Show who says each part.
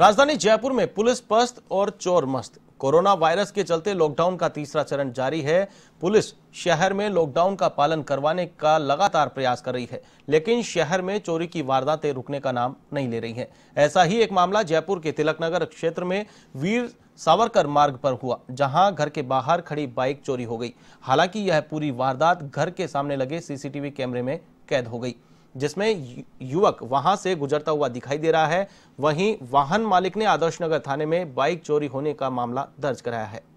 Speaker 1: राजधानी जयपुर में पुलिस पस्त और चोर मस्त कोरोना वायरस के चलते लॉकडाउन का तीसरा चरण जारी है पुलिस शहर में लॉकडाउन का पालन करवाने का लगातार प्रयास कर रही है लेकिन शहर में चोरी की वारदातें रुकने का नाम नहीं ले रही हैं। ऐसा ही एक मामला जयपुर के तिलकनगर क्षेत्र में वीर सावरकर मार्ग पर हुआ जहां घर के बाहर खड़ी बाइक चोरी हो गई हालांकि यह पूरी वारदात घर के सामने लगे सीसीटीवी कैमरे में कैद हो गई जिसमें युवक वहां से गुजरता हुआ दिखाई दे रहा है वहीं वाहन मालिक ने आदर्श नगर थाने में बाइक चोरी होने का मामला दर्ज कराया है